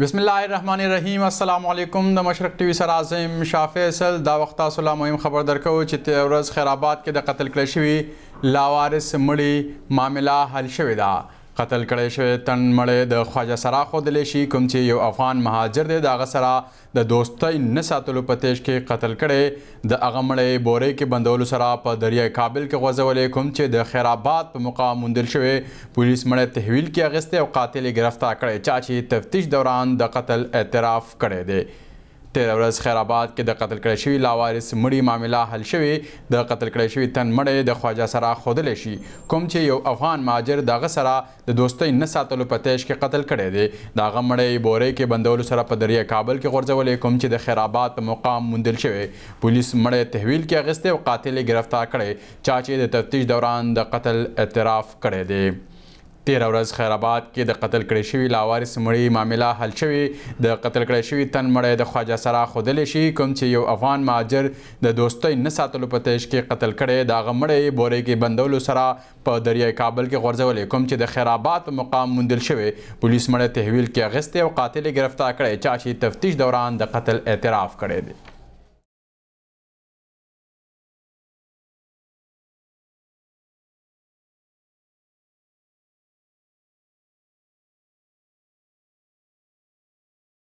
بسم الله الرحمن الرحیم السلام علیکم د مشرق ټي وي سره اعظم شافیصل دا وخت تاسو لا مهم خبر درکو چې تیورز خیرآباد کې د قتل کړ شوی لاوارث مړی معاملہ حل شوې ده قتل کړی شوی تنمړی د خواجه سرا ښودلی شي کوم چې یو افغان مهاجر دی د هغه سره د دوستۍ نه ساتلو په تیش کې قتل کړی د هغه مړی بورې کې بندولو سره په دریای کابل کې غوځولی کوم چې د خیرآباد په مقام موندل شوی پولیس مړی تحویل کې اخیستی او قاتل یې ګرفتار کړی چا چې تفتیش دوران د قتل اعتراف کړی دی تیر ورځ خیر آباد کې د قتل کړی شوی لاوارث مړی معاملہ حل شوی د قتل کړی شوی تن مړی د خواجه سره خودل شي کوم چې یو افغان ماجر دغه سره د دوستۍ نه ساتلو په تیش کې قتل کړی دی دغه مړی بورې کې بندول سره په دریا کابل کې غورځولې کوم چې د خیر آباد په مقام موندل شوی پولیس مړی تحویل کې اغسته او قاتل گرفتار کړی چا چې د تفتیش دوران د قتل اعتراف کړی دی تیر ورځ خیرآباد کې د قتل کړي شوی لاوارث مړی معاملہ حل شوی د قتل کړي شوی تن مړی د خواجه سرا خودلی شي کوم چې یو افغان مهاجر د دوستۍ نه ساتلو په تیش کې قتل کړي دا غمړی بورې کې بندولو سره په دریای کابل کې غورځولې کوم چې د خیرآباد مقام مندل شوی پولیس مړی تحویل کې اغستې او قاتل گرفتار کړي چا چې تفتیش دوران د قتل اعتراف کړی دی